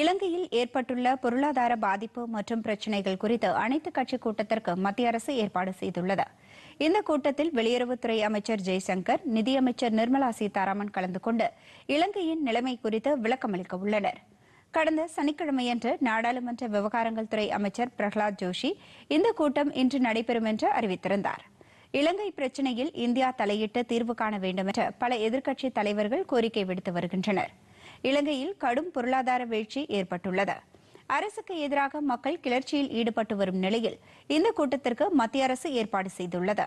இலங்கையில் ஏற்பட்டுள்ள பொருளாதார பாதிப்பு மற்றும் பிரச்சினைகள் குறித்து அனைத்து கட்சி கூட்டத்திற்கு மத்திய அரசு ஏற்பாடு செய்துள்ளது இந்த கூட்டத்தில் வெளியுறவுத்துறை அமைச்சர் ஜெய்சங்கர் நிதியமைச்சர் நிர்மலா சீதாராமன் கலந்து கொண்டு இலங்கையின் நிலைமை குறித்து விளக்கமளிக்க உள்ளனர் கடந்த சனிக்கிழமையன்று நாடாளுமன்ற விவகாரங்கள் துறை அமைச்சர் பிரகலாத் ஜோஷி இந்த கூட்டம் இன்று நடைபெறும் என்று அறிவித்திருந்தார் இலங்கை பிரச்சினையில் இந்தியா தலையிட்டு தீர்வு காண வேண்டும் என்று பல எதிர்க்கட்சி தலைவர்கள் கோரிக்கை விடுத்து வருகின்றனா் இலங்கையில் கடும் பொருளாதார வீழ்ச்சி ஏற்பட்டுள்ளது அரசுக்கு எதிராக மக்கள் கிளர்ச்சியில் ஈடுபட்டு வரும் நிலையில் இந்த கூட்டத்திற்கு மத்திய அரசு ஏற்பாடு செய்துள்ளது